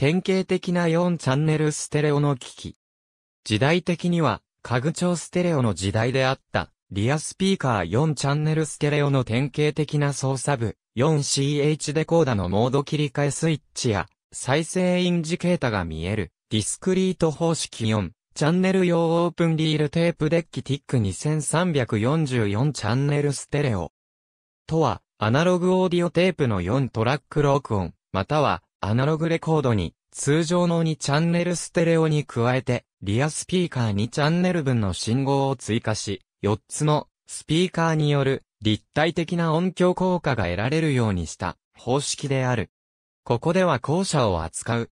典型的な4チャンネルステレオの機器。時代的には、家具調ステレオの時代であった、リアスピーカー4チャンネルステレオの典型的な操作部、4CH デコーダのモード切り替えスイッチや、再生インジケータが見える、ディスクリート方式4、チャンネル用オープンリールテープデッキティック2344チャンネルステレオ。とは、アナログオーディオテープの4トラック録音、または、アナログレコードに、通常の2チャンネルステレオに加えて、リアスピーカー2チャンネル分の信号を追加し、4つのスピーカーによる立体的な音響効果が得られるようにした方式である。ここでは後者を扱う。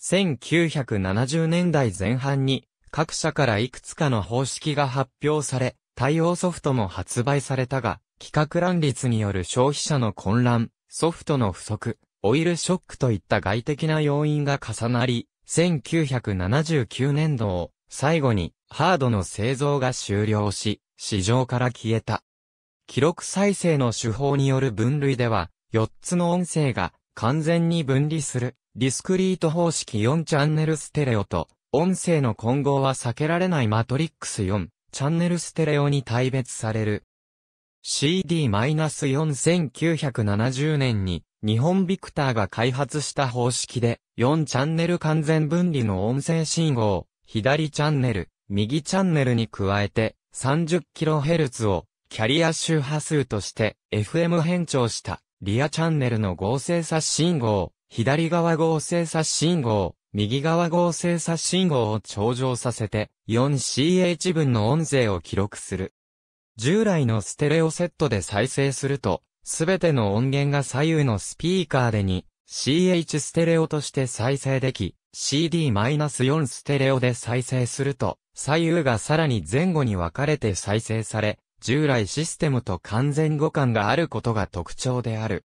1970年代前半に各社からいくつかの方式が発表され、対応ソフトも発売されたが、企画乱立による消費者の混乱、ソフトの不足、オイルショックといった外的な要因が重なり、1979年度を最後にハードの製造が終了し、市場から消えた。記録再生の手法による分類では、4つの音声が完全に分離するディスクリート方式4チャンネルステレオと、音声の混合は避けられないマトリックス4チャンネルステレオに大別される。CD-4 1970年に日本ビクターが開発した方式で、4チャンネル完全分離の音声信号、左チャンネル、右チャンネルに加えて、30kHz をキャリア周波数として FM 変調したリアチャンネルの合成差信号、左側合成差信号、右側合成差信号を頂上させて 4CH 分の音声を記録する。従来のステレオセットで再生するとすべての音源が左右のスピーカーでに CH ステレオとして再生でき、CD-4 ステレオで再生すると、左右がさらに前後に分かれて再生され、従来システムと完全互換があることが特徴である。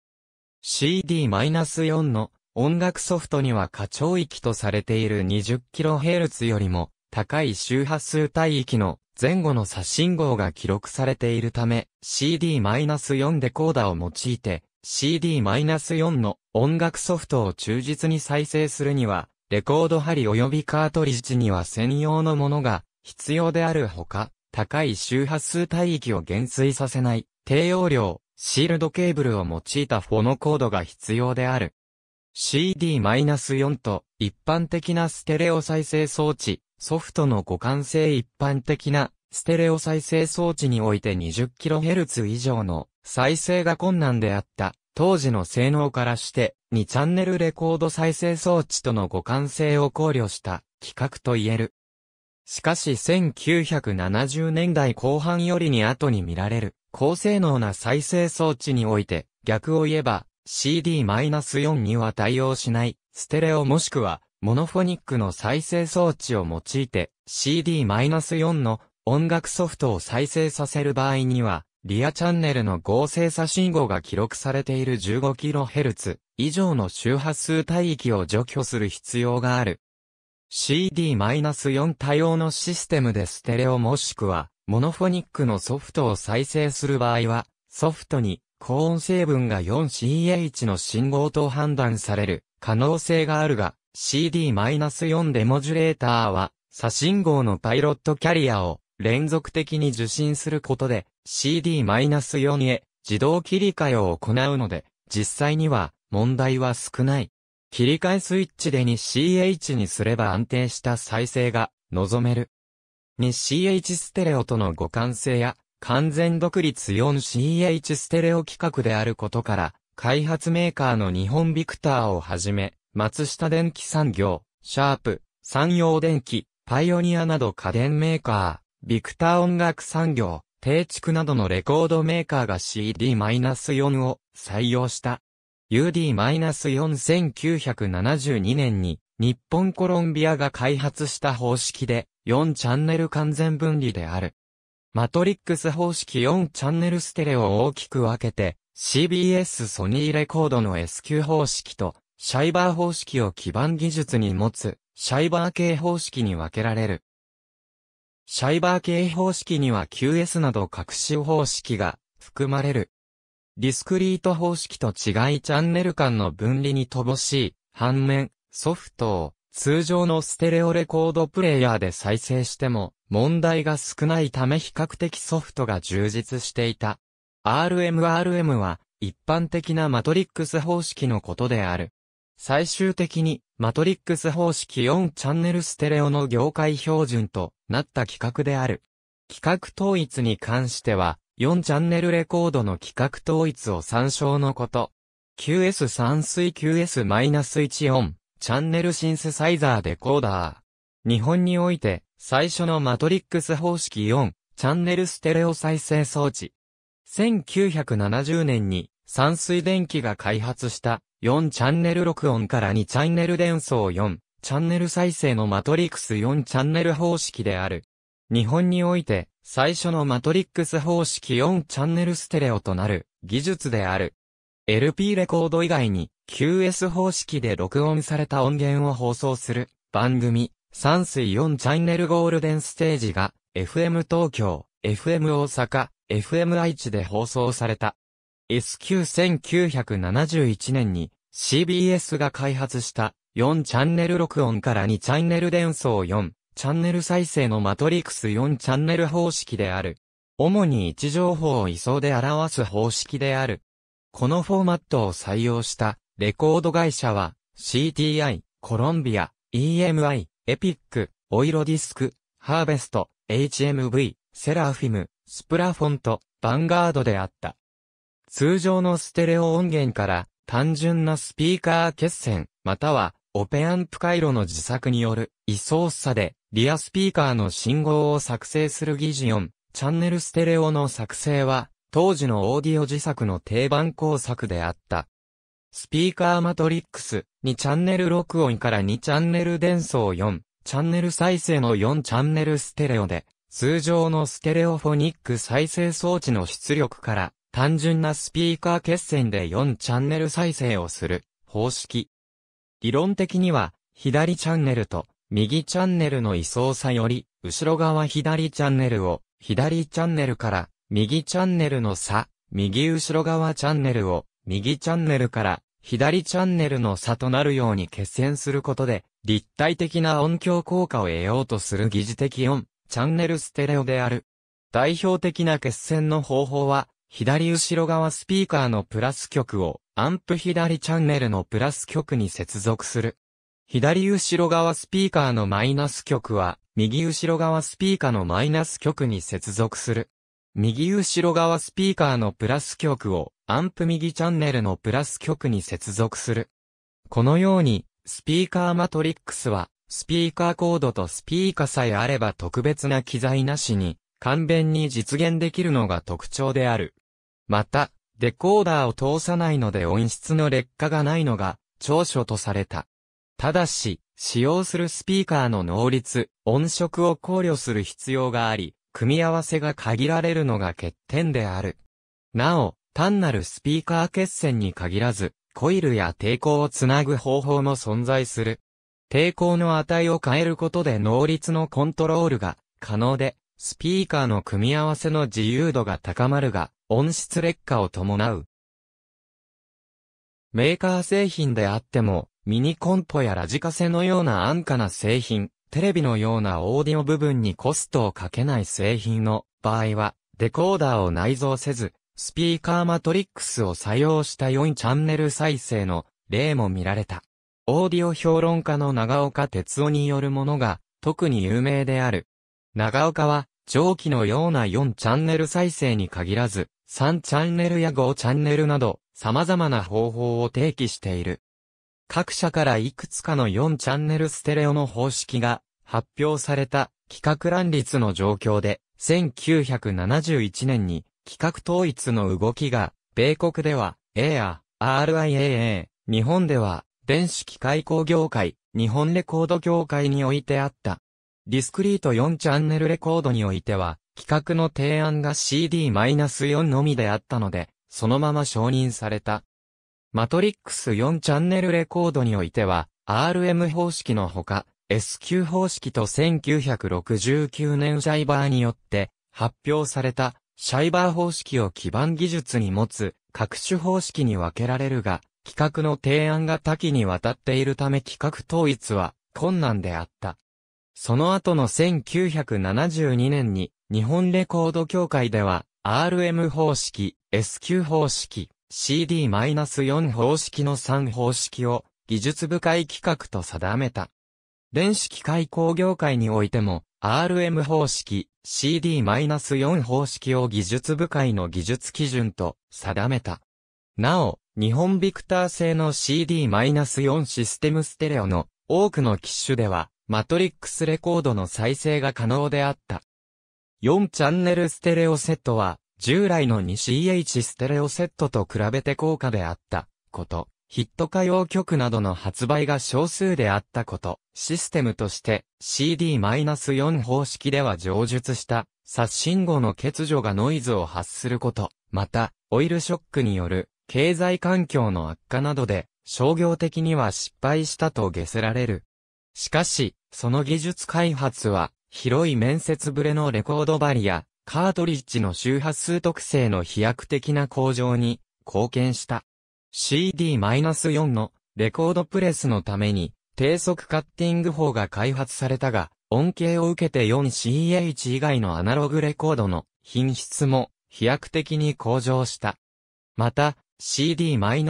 CD-4 の音楽ソフトには過聴域とされている 20kHz よりも高い周波数帯域の前後の差信号が記録されているため、CD-4 デコーダを用いて、CD-4 の音楽ソフトを忠実に再生するには、レコード針及びカートリッジには専用のものが必要であるほか、高い周波数帯域を減衰させない、低容量、シールドケーブルを用いたフォノコードが必要である。CD-4 と一般的なステレオ再生装置、ソフトの互換性一般的なステレオ再生装置において 20kHz 以上の再生が困難であった当時の性能からして2チャンネルレコード再生装置との互換性を考慮した企画と言える。しかし1970年代後半よりに後に見られる高性能な再生装置において逆を言えば CD-4 には対応しないステレオもしくはモノフォニックの再生装置を用いて CD-4 の音楽ソフトを再生させる場合には、リアチャンネルの合成差信号が記録されている 15kHz 以上の周波数帯域を除去する必要がある。CD-4 対応のシステムでステレオもしくは、モノフォニックのソフトを再生する場合は、ソフトに高音成分が 4CH の信号と判断される可能性があるが、CD-4 デモジュレーターは、左信号のパイロットキャリアを連続的に受信することで CD-4 へ自動切り替えを行うので、実際には問題は少ない。切り替えスイッチで 2CH にすれば安定した再生が望める。2CH ステレオとの互換性や完全独立 4CH ステレオ規格であることから、開発メーカーの日本ビクターをはじめ、松下電機産業、シャープ、産業電機、パイオニアなど家電メーカー、ビクター音楽産業、定畜などのレコードメーカーが CD-4 を採用した。UD-4972 年に日本コロンビアが開発した方式で4チャンネル完全分離である。マトリックス方式4チャンネルステレオを大きく分けて CBS ソニーレコードの S 級方式とシャイバー方式を基盤技術に持つ、シャイバー系方式に分けられる。シャイバー系方式には QS など各種方式が含まれる。ディスクリート方式と違いチャンネル間の分離に乏しい。反面、ソフトを通常のステレオレコードプレイヤーで再生しても問題が少ないため比較的ソフトが充実していた。RMRM は一般的なマトリックス方式のことである。最終的に、マトリックス方式4チャンネルステレオの業界標準となった規格である。規格統一に関しては、4チャンネルレコードの規格統一を参照のこと。QS3 水 QS-1 音、チャンネルシンセサイザーデコーダー。日本において、最初のマトリックス方式4、チャンネルステレオ再生装置。1970年に、山水電機が開発した4チャンネル録音から2チャンネル伝送4、チャンネル再生のマトリックス4チャンネル方式である。日本において、最初のマトリックス方式4チャンネルステレオとなる技術である。LP レコード以外に QS 方式で録音された音源を放送する番組3水4チャンネルゴールデンステージが FM 東京、FM 大阪、FM 愛知で放送された。s q 1 9 7 1年に CBS が開発した4チャンネル録音から2チャンネル伝送4チャンネル再生のマトリクス4チャンネル方式である。主に位置情報を位相で表す方式である。このフォーマットを採用したレコード会社は CTI、コロンビア、EMI、エピック、オイロディスク、ハーベスト、HMV、セラフィム、スプラフォント、ヴァンガードであった。通常のステレオ音源から単純なスピーカー決線、またはオペアンプ回路の自作による位相差でリアスピーカーの信号を作成する疑似音、チャンネルステレオの作成は当時のオーディオ自作の定番工作であった。スピーカーマトリックス、2チャンネル録音から2チャンネル伝送4、チャンネル再生の4チャンネルステレオで、通常のステレオフォニック再生装置の出力から、単純なスピーカー決戦で4チャンネル再生をする方式。理論的には、左チャンネルと右チャンネルの位相差より、後ろ側左チャンネルを、左チャンネルから右チャンネルの差、右後ろ側チャンネルを、右チャンネルから左チャンネルの差となるように決戦することで、立体的な音響効果を得ようとする疑似的音、チャンネルステレオである。代表的な決戦の方法は、左後ろ側スピーカーのプラス極をアンプ左チャンネルのプラス極に接続する。左後ろ側スピーカーのマイナス極は右後ろ側スピーカーのマイナス極に接続する。右後ろ側スピーカーのプラス極をアンプ右チャンネルのプラス極に接続する。このようにスピーカーマトリックスはスピーカーコードとスピーカーさえあれば特別な機材なしに、簡便に実現できるのが特徴である。また、デコーダーを通さないので音質の劣化がないのが長所とされた。ただし、使用するスピーカーの能率、音色を考慮する必要があり、組み合わせが限られるのが欠点である。なお、単なるスピーカー決線に限らず、コイルや抵抗をつなぐ方法も存在する。抵抗の値を変えることで能率のコントロールが可能で、スピーカーの組み合わせの自由度が高まるが、温室劣化を伴う。メーカー製品であっても、ミニコンポやラジカセのような安価な製品、テレビのようなオーディオ部分にコストをかけない製品の場合は、デコーダーを内蔵せず、スピーカーマトリックスを採用した4チャンネル再生の例も見られた。オーディオ評論家の長岡哲夫によるものが特に有名である。長岡は上記のような4チャンネル再生に限らず、3チャンネルや5チャンネルなど、様々な方法を提起している。各社からいくつかの4チャンネルステレオの方式が発表された企画乱立の状況で、1971年に企画統一の動きが、米国では A や RIAA、日本では電子機械工業会、日本レコード業界においてあった。ディスクリート4チャンネルレコードにおいては、企画の提案が CD-4 のみであったので、そのまま承認された。マトリックス4チャンネルレコードにおいては、RM 方式のほか、SQ 方式と1969年シャイバーによって発表されたシャイバー方式を基盤技術に持つ各種方式に分けられるが、企画の提案が多岐にわたっているため企画統一は困難であった。その後の1972年に、日本レコード協会では、RM 方式、SQ 方式、CD-4 方式の3方式を、技術部会規格と定めた。電子機械工業界においても、RM 方式、CD-4 方式を技術部会の技術基準と定めた。なお、日本ビクター製の CD-4 システムステレオの多くの機種では、マトリックスレコードの再生が可能であった。4チャンネルステレオセットは、従来の 2CH ステレオセットと比べて高価であったこと、ヒット歌謡曲などの発売が少数であったこと、システムとして CD-4 方式では上述した刷新後の欠如がノイズを発すること、また、オイルショックによる経済環境の悪化などで商業的には失敗したと下せられるしかし、その技術開発は、広い面接ブレのレコードバリア、カートリッジの周波数特性の飛躍的な向上に貢献した。CD-4 のレコードプレスのために低速カッティング法が開発されたが、恩恵を受けて 4CH 以外のアナログレコードの品質も飛躍的に向上した。また、CD-4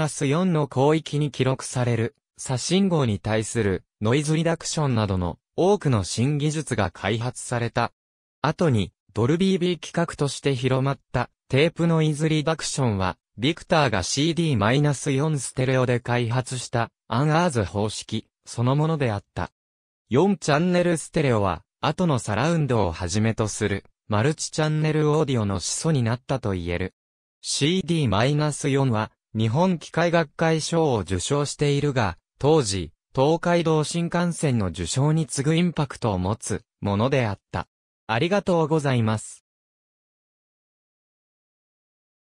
の広域に記録される、左信号に対するノイズリダクションなどの多くの新技術が開発された。後に、ドルビー B 企画として広まったテープノイズリダクションは、ビクターが CD-4 ステレオで開発したアンアーズ方式そのものであった。4チャンネルステレオは、後のサラウンドをはじめとするマルチチャンネルオーディオの始祖になったと言える。CD-4 は、日本機械学会賞を受賞しているが、当時、東海道新幹線の受賞に次ぐインパクトを持つものであった。ありがとうございます。